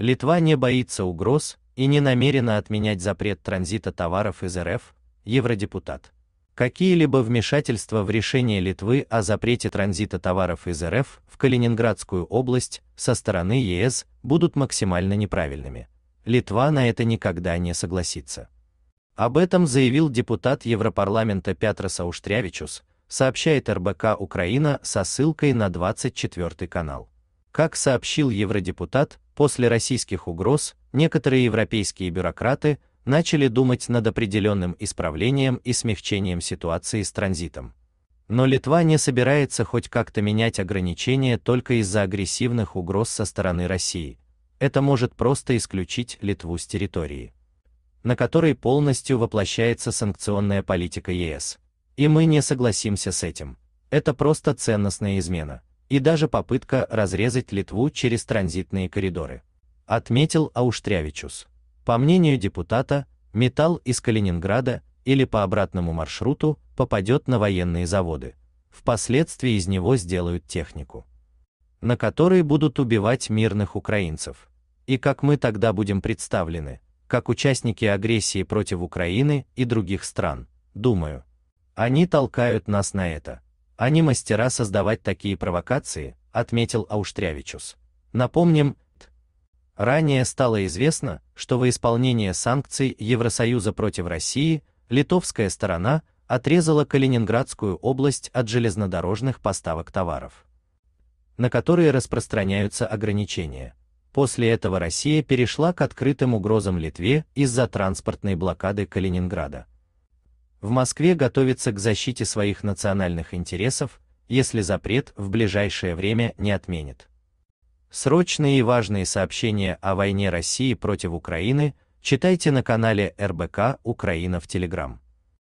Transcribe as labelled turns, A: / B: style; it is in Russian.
A: Литва не боится угроз и не намерена отменять запрет транзита товаров из РФ, евродепутат. Какие-либо вмешательства в решение Литвы о запрете транзита товаров из РФ в Калининградскую область со стороны ЕС будут максимально неправильными. Литва на это никогда не согласится. Об этом заявил депутат Европарламента Пятр Сауштрявичус, сообщает РБК Украина со ссылкой на 24 канал. Как сообщил евродепутат, после российских угроз некоторые европейские бюрократы начали думать над определенным исправлением и смягчением ситуации с транзитом. Но Литва не собирается хоть как-то менять ограничения только из-за агрессивных угроз со стороны России. Это может просто исключить Литву с территории, на которой полностью воплощается санкционная политика ЕС. И мы не согласимся с этим. Это просто ценностная измена и даже попытка разрезать Литву через транзитные коридоры, отметил Ауштрявичус. По мнению депутата, металл из Калининграда или по обратному маршруту попадет на военные заводы. Впоследствии из него сделают технику, на которой будут убивать мирных украинцев. И как мы тогда будем представлены, как участники агрессии против Украины и других стран, думаю, они толкают нас на это. Они «А мастера создавать такие провокации, отметил Ауштрявичус. Напомним, ранее стало известно, что во исполнение санкций Евросоюза против России литовская сторона отрезала Калининградскую область от железнодорожных поставок товаров, на которые распространяются ограничения. После этого Россия перешла к открытым угрозам Литве из-за транспортной блокады Калининграда. В Москве готовится к защите своих национальных интересов, если запрет в ближайшее время не отменит. Срочные и важные сообщения о войне России против Украины читайте на канале РБК Украина в Телеграм.